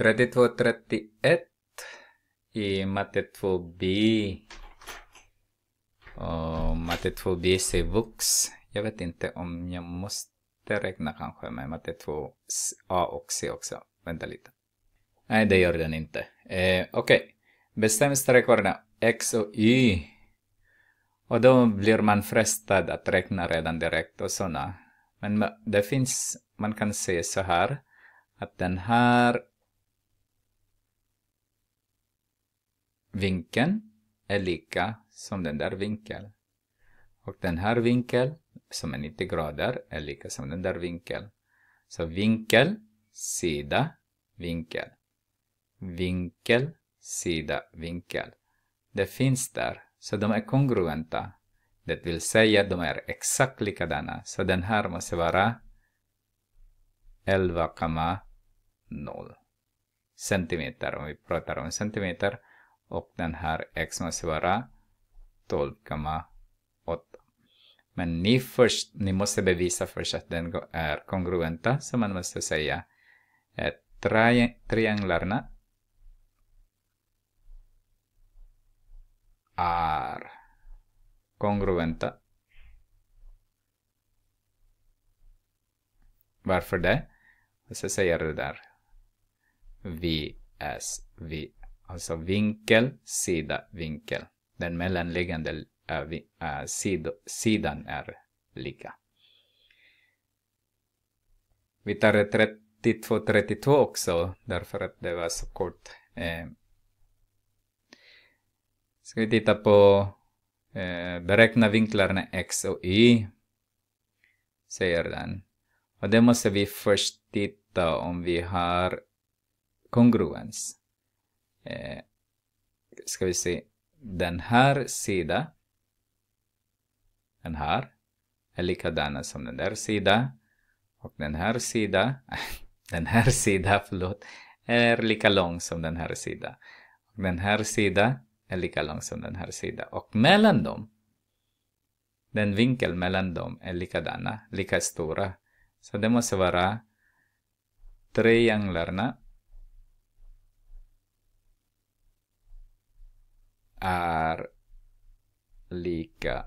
32.31 i matte 2b. Och matte 2b säger vux. Jag vet inte om jag måste räkna kanske med matte 2a och c också. Vänta lite. Nej, det gör den inte. Eh, Okej, okay. bestäm sträckorna x och y. Och då blir man frestad att räkna redan direkt och sådana. Men det finns, man kan se så här att den här vinkeln är lika som den där vinkeln. Och den här vinkeln, som är 90 grader, är lika som den där vinkeln. Så vinkel, sida, vinkel. Vinkel, sida, vinkel. Det finns där, så de är kongruenta. Det vill säga, de är exakt likadana. Så den här måste vara 11,0 cm, Om vi pratar om centimeter och den här x måste vara 12,8. Men ni, först, ni måste bevisa först att den är kongruenta, så man måste säga eh, tri trianglarna är kongruenta. Varför det? Och så säger det där VS, VS. Alltså vinkel, sida, vinkel. Den mellanliggande äh, äh sido, sidan är lika. Vi tar 32-32 också därför att det var så kort. Eh, ska vi titta på eh, beräkna vinklarna x och y, säger den. Och det måste vi först titta om vi har kongruens eh, ska vi se, den här sidan, den här, är likadana som den där sidan och den här sidan, den här sidan, förlåt, är lika lång som den här sidan. Och den här sidan är lika lång som den här sidan och mellan dem, den vinkeln mellan dem är likadana, lika stora. Så det måste vara trianglarna är lika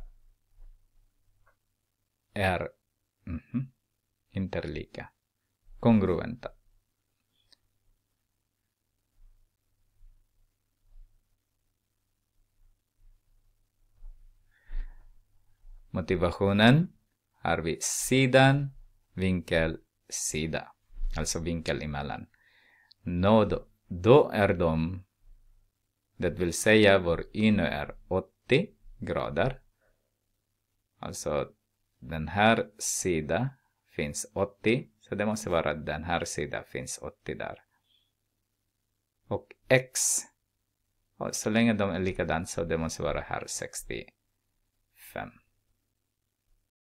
är mm -hmm, inte lika kongruenta. Motivationen har vi sidan, vinkel, sida. Alltså vinkel emellan. No, då, då är de det vill säga vår yno är 80 grader. Alltså den här sidan finns 80. Så det måste vara att den här sidan finns 80 där. Och x. Och så länge de är likadant så det måste vara här 65.